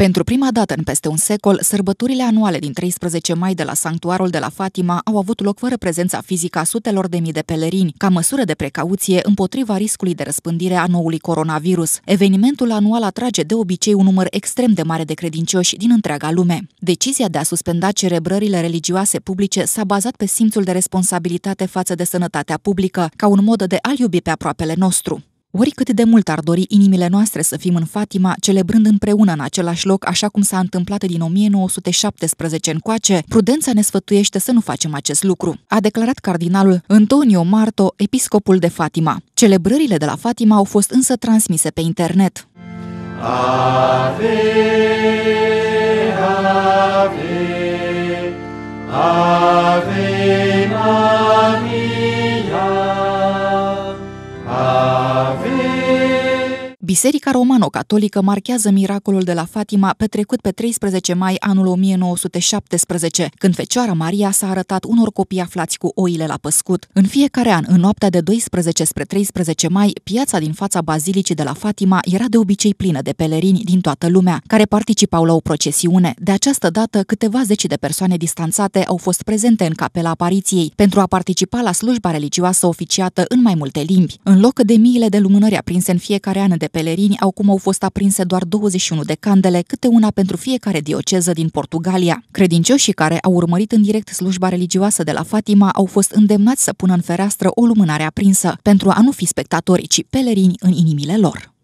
Pentru prima dată în peste un secol, sărbătorile anuale din 13 mai de la sanctuarul de la Fatima au avut loc fără prezența fizică a sutelor de mii de pelerini, ca măsură de precauție împotriva riscului de răspândire a noului coronavirus. Evenimentul anual atrage de obicei un număr extrem de mare de credincioși din întreaga lume. Decizia de a suspenda cerebrările religioase publice s-a bazat pe simțul de responsabilitate față de sănătatea publică, ca un mod de a-l iubi pe aproapele nostru. Oricât de mult ar dori inimile noastre să fim în Fatima, celebrând împreună în același loc, așa cum s-a întâmplat din 1917 încoace, prudența ne sfătuiește să nu facem acest lucru, a declarat cardinalul Antonio Marto, episcopul de Fatima. Celebrările de la Fatima au fost însă transmise pe internet. Ave, ave, ave. Biserica Romano-Catolică marchează miracolul de la Fatima petrecut pe 13 mai anul 1917, când Fecioara Maria s-a arătat unor copii aflați cu oile la păscut. În fiecare an, în noaptea de 12 spre 13 mai, piața din fața bazilicii de la Fatima era de obicei plină de pelerini din toată lumea, care participau la o procesiune. De această dată, câteva zeci de persoane distanțate au fost prezente în capela apariției pentru a participa la slujba religioasă oficiată în mai multe limbi, în loc de miile de lumânări aprinse în fiecare an de pe pelerini au cum au fost aprinse doar 21 de candele, câte una pentru fiecare dioceză din Portugalia. Credincioșii care au urmărit în direct slujba religioasă de la Fatima au fost îndemnați să pună în fereastră o lumânare aprinsă, pentru a nu fi spectatori, ci pelerini în inimile lor.